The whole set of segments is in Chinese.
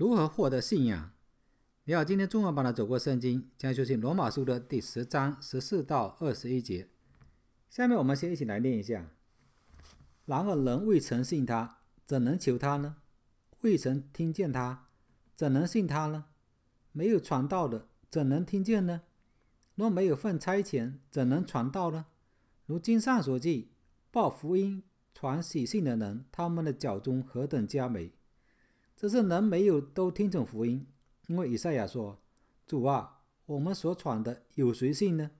如何获得信仰？你好，今天中文版的《走过圣经》将学习罗马书的第十章十四到二十一节。下面我们先一起来念一下：“然而人未曾信他，怎能求他呢？未曾听见他，怎能信他呢？没有传道的，怎能听见呢？若没有份差遣，怎能传道呢？如经上所记，报福音传喜信的人，他们的脚中何等佳美！”只是人没有都听从福音，因为以赛亚说：“主啊，我们所传的有谁信呢？”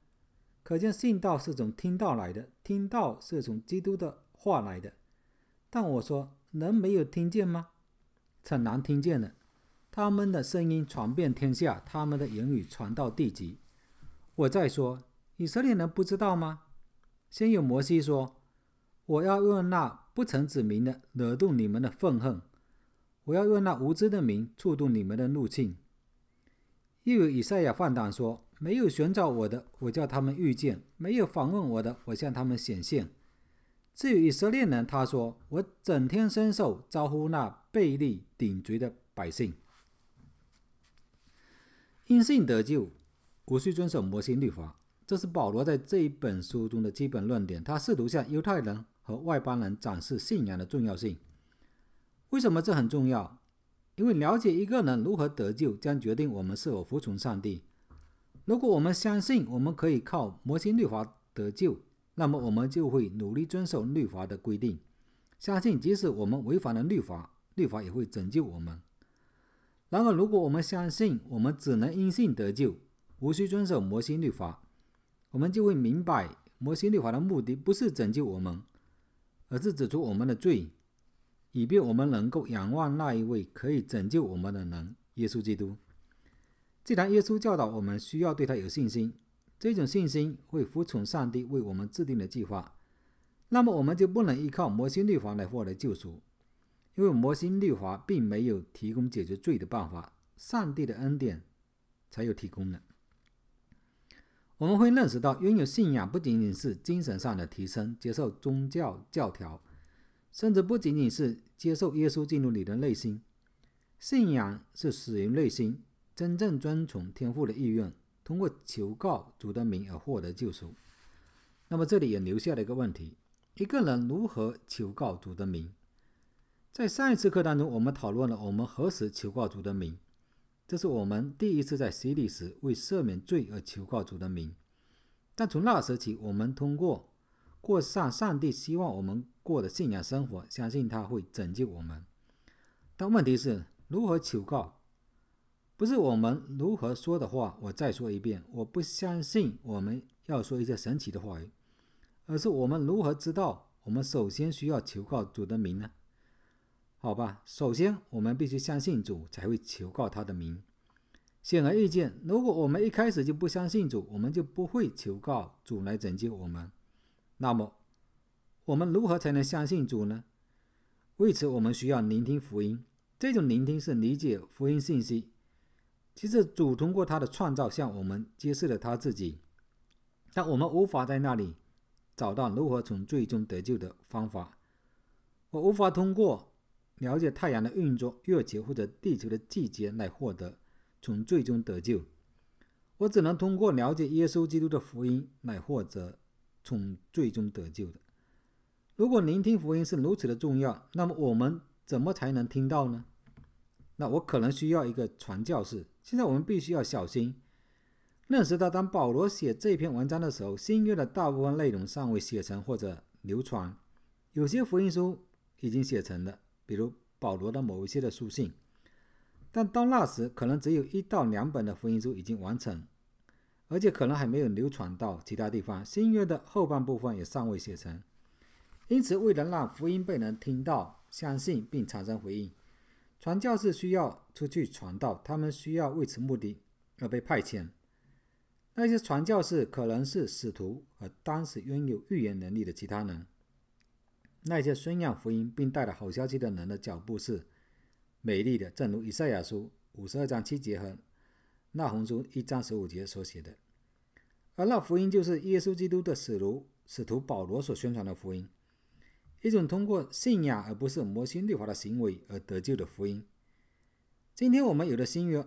可见信道是从听到来的，听到是从基督的话来的。但我说，人没有听见吗？很难听见的。他们的声音传遍天下，他们的言语传到地极。我再说，以色列人不知道吗？先有摩西说：“我要用那不成子民的惹动你们的愤恨。”我要用那无知的名触动你们的怒气。又有以赛亚放胆说：“没有寻找我的，我叫他们遇见；没有访问我的，我向他们显现。”至于以色列人，他说：“我整天伸手招呼那背利顶嘴的百姓，因信得救，无需遵守摩西律法。”这是保罗在这一本书中的基本论点。他试图向犹太人和外邦人展示信仰的重要性。为什么这很重要？因为了解一个人如何得救，将决定我们是否服从上帝。如果我们相信我们可以靠摩西律法得救，那么我们就会努力遵守律法的规定，相信即使我们违反了律法，律法也会拯救我们。然而，如果我们相信我们只能因信得救，无需遵守摩西律法，我们就会明白摩西律法的目的不是拯救我们，而是指出我们的罪。以便我们能够仰望那一位可以拯救我们的人——耶稣基督。既然耶稣教导我们需要对他有信心，这种信心会服从上帝为我们制定的计划，那么我们就不能依靠摩西律法来获得救赎，因为摩西律法并没有提供解决罪的办法。上帝的恩典才有提供。的。我们会认识到，拥有信仰不仅仅是精神上的提升，接受宗教教条。甚至不仅仅是接受耶稣进入你的内心，信仰是使人内心真正遵从天父的意愿，通过求告主的名而获得救赎。那么这里也留下了一个问题：一个人如何求告主的名？在上一次课当中，我们讨论了我们何时求告主的名，这是我们第一次在洗礼时为赦免罪而求告主的名。但从那时起，我们通过过上上帝希望我们过的信仰生活，相信他会拯救我们。但问题是，如何求告？不是我们如何说的话。我再说一遍，我不相信我们要说一些神奇的话语，而是我们如何知道？我们首先需要求告主的名呢？好吧，首先我们必须相信主，才会求告他的名。显而易见，如果我们一开始就不相信主，我们就不会求告主来拯救我们。那么，我们如何才能相信主呢？为此，我们需要聆听福音。这种聆听是理解福音信息。其实，主通过他的创造向我们揭示了他自己，但我们无法在那里找到如何从最终得救的方法。我无法通过了解太阳的运作、月球或者地球的季节来获得从最终得救。我只能通过了解耶稣基督的福音来获得。从最终得救的。如果聆听福音是如此的重要，那么我们怎么才能听到呢？那我可能需要一个传教士。现在我们必须要小心，认识到当保罗写这篇文章的时候，新约的大部分内容尚未写成或者流传。有些福音书已经写成了，比如保罗的某一些的书信，但到那时可能只有一到两本的福音书已经完成。而且可能还没有流传到其他地方，《新约》的后半部分也尚未写成，因此，为了让福音被人听到、相信并产生回应，传教士需要出去传道，他们需要为此目的而被派遣。那些传教士可能是使徒和当时拥有预言能力的其他人。那些宣扬福音并带来好消息的人的脚步是美丽的，正如以赛亚书五十二章七节和。那红书一章十五节所写的，而那福音就是耶稣基督的使徒使徒保罗所宣传的福音，一种通过信仰而不是摩西律法的行为而得救的福音。今天我们有的新约，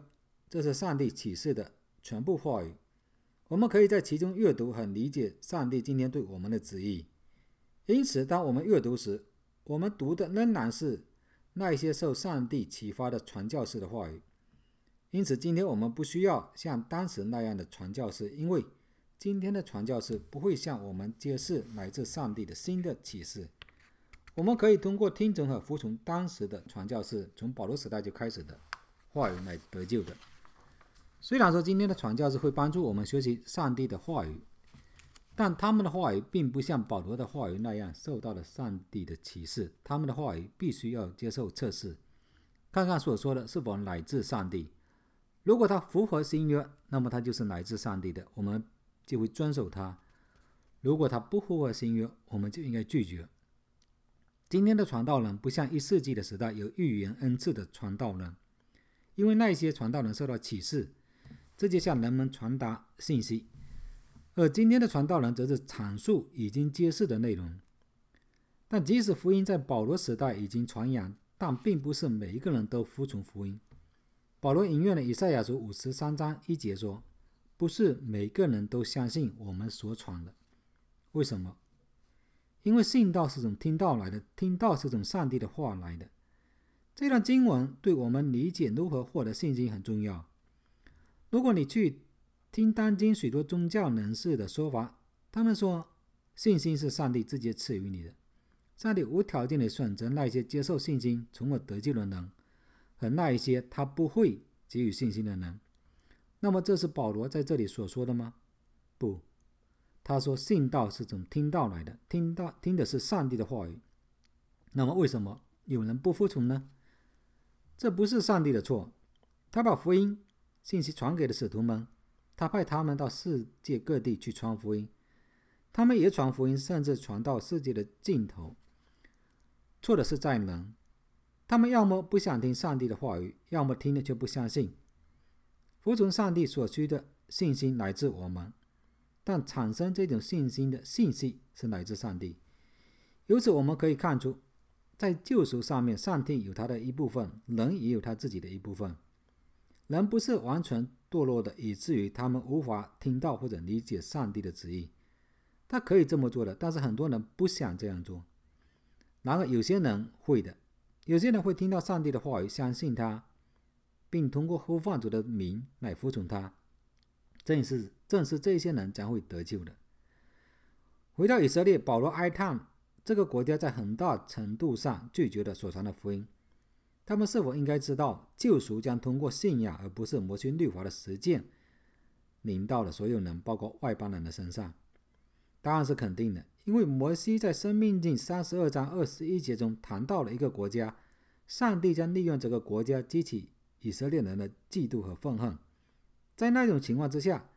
这是上帝启示的全部话语，我们可以在其中阅读和理解上帝今天对我们的旨意。因此，当我们阅读时，我们读的仍然是那些受上帝启发的传教士的话语。因此，今天我们不需要像当时那样的传教士，因为今天的传教士不会向我们揭示来自上帝的新的启示。我们可以通过听从和服从当时的传教士，从保罗时代就开始的话语来得救的。虽然说今天的传教士会帮助我们学习上帝的话语，但他们的话语并不像保罗的话语那样受到了上帝的启示，他们的话语必须要接受测试，看看所说的是否来自上帝。如果他符合新约，那么他就是来自上帝的，我们就会遵守他。如果他不符合新约，我们就应该拒绝。今天的传道人不像一世纪的时代有预言恩赐的传道人，因为那些传道人受到启示，直接向人们传达信息，而今天的传道人则是阐述已经揭示的内容。但即使福音在保罗时代已经传扬，但并不是每一个人都服从福音。保罗引用了以赛亚书五十三章一节说：“不是每个人都相信我们所传的。”为什么？因为信道是从听到来的，听道是从上帝的话来的。这段经文对我们理解如何获得信心很重要。如果你去听当今许多宗教人士的说法，他们说信心是上帝直接赐予你的，上帝无条件地选择那些接受信心从而得救的人。和那一些他不会给予信心的人，那么这是保罗在这里所说的吗？不，他说信道是从听到来的，听到听的是上帝的话语。那么为什么有人不服从呢？这不是上帝的错，他把福音信息传给了使徒们，他派他们到世界各地去传福音，他们也传福音，甚至传到世界的尽头。错的是在人。他们要么不想听上帝的话语，要么听了却不相信。服从上帝所需的信心来自我们，但产生这种信心的信息是来自上帝。由此我们可以看出，在救赎上面，上帝有他的一部分，人也有他自己的一部分。人不是完全堕落的，以至于他们无法听到或者理解上帝的旨意。他可以这么做的，但是很多人不想这样做。然而，有些人会的。有些人会听到上帝的话语，相信他，并通过呼唤主的名来服从他。正是正是这些人将会得救的。回到以色列，保罗哀叹这个国家在很大程度上拒绝了所传的福音。他们是否应该知道救赎将通过信仰，而不是摩西律法的实践，临到了所有人，包括外邦人的身上？答案是肯定的。因为摩西在《生命经》三十二章二十一节中谈到了一个国家，上帝将利用这个国家激起以色列人的嫉妒和愤恨。在那种情况之下，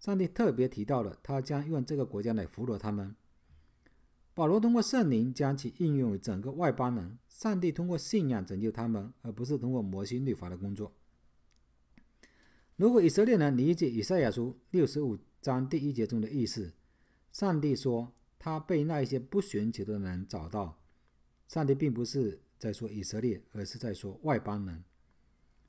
上帝特别提到了他将用这个国家来俘虏他们。保罗通过圣灵将其应用于整个外邦人，上帝通过信仰拯救他们，而不是通过摩西律法的工作。如果以色列人理解以赛亚书六十五章第一节中的意思，上帝说。他被那一些不寻求的人找到。上帝并不是在说以色列，而是在说外邦人。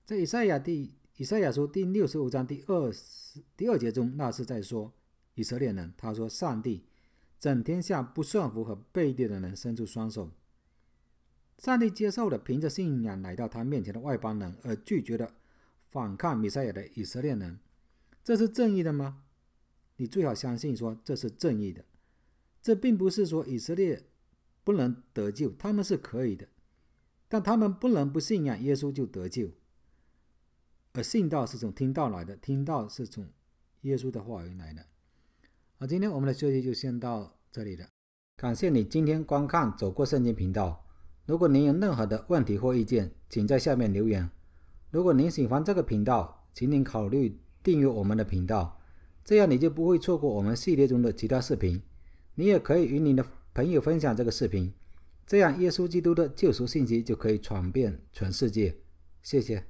在以赛亚第以赛亚书第六十五章第二十第二节中，那是在说以色列人。他说：“上帝整天向不顺服和背地的人伸出双手，上帝接受了凭着信仰来到他面前的外邦人，而拒绝了反抗米赛亚的以色列人。这是正义的吗？你最好相信说这是正义的。”这并不是说以色列不能得救，他们是可以的，但他们不能不信仰耶稣就得救。而信道是从听到来的，听道是从耶稣的话语来的。好，今天我们的学习就先到这里了。感谢你今天观看《走过圣经》频道。如果您有任何的问题或意见，请在下面留言。如果您喜欢这个频道，请您考虑订阅我们的频道，这样你就不会错过我们系列中的其他视频。你也可以与你的朋友分享这个视频，这样耶稣基督的救赎信息就可以传遍全世界。谢谢。